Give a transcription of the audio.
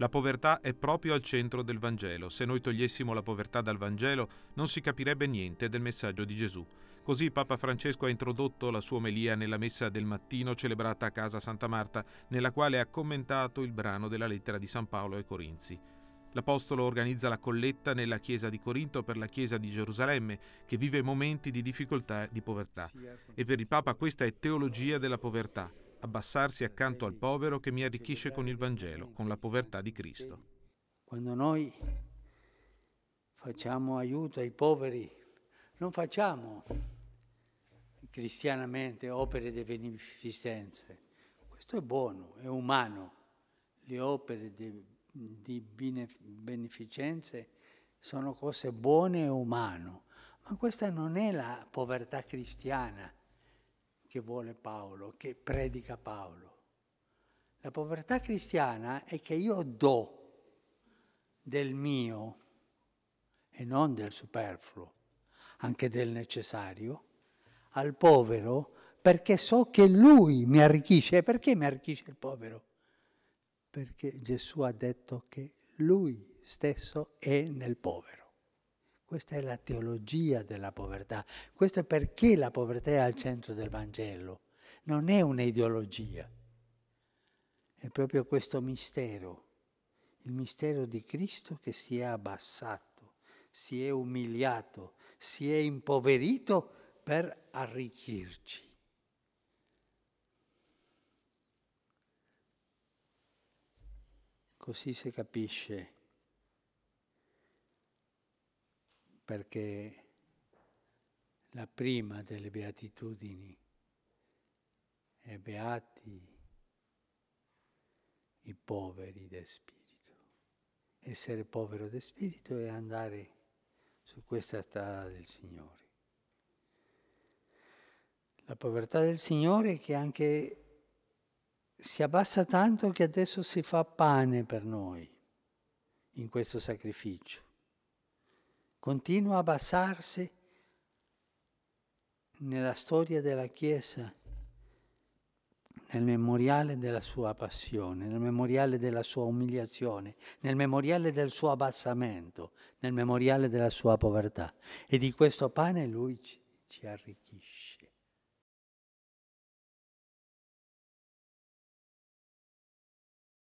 La povertà è proprio al centro del Vangelo. Se noi togliessimo la povertà dal Vangelo non si capirebbe niente del messaggio di Gesù. Così Papa Francesco ha introdotto la sua omelia nella messa del mattino celebrata a casa Santa Marta, nella quale ha commentato il brano della lettera di San Paolo ai Corinzi. L'Apostolo organizza la colletta nella Chiesa di Corinto per la Chiesa di Gerusalemme, che vive momenti di difficoltà e di povertà. Ecco. E per il Papa questa è teologia della povertà abbassarsi accanto al povero che mi arricchisce con il Vangelo, con la povertà di Cristo. Quando noi facciamo aiuto ai poveri, non facciamo cristianamente opere di beneficenza. Questo è buono, è umano. Le opere di, beneficenza sono cose buone e umane, ma questa non è la povertà cristiana che vuole Paolo, che predica Paolo. La povertà cristiana è che io do del mio e non del superfluo, anche del necessario, al povero perché so che lui mi arricchisce. E perché mi arricchisce il povero? Perché Gesù ha detto che lui stesso è nel povero. Questa è la teologia della povertà, questo è perché la povertà è al centro del Vangelo, non è un'ideologia, è proprio questo mistero, il mistero di Cristo che si è abbassato, si è umiliato, si è impoverito per arricchirci. Così si capisce perché la prima delle beatitudini è beati i poveri di spirito. Essere povero di spirito è andare su questa strada del Signore. La povertà del Signore che anche si abbassa tanto che adesso si fa pane per noi in questo sacrificio continua a basarsi nella storia della Chiesa, nel memoriale della sua passione, nel memoriale della sua umiliazione, nel memoriale del suo abbassamento, nel memoriale della sua povertà. E di questo pane lui ci, ci arricchisce.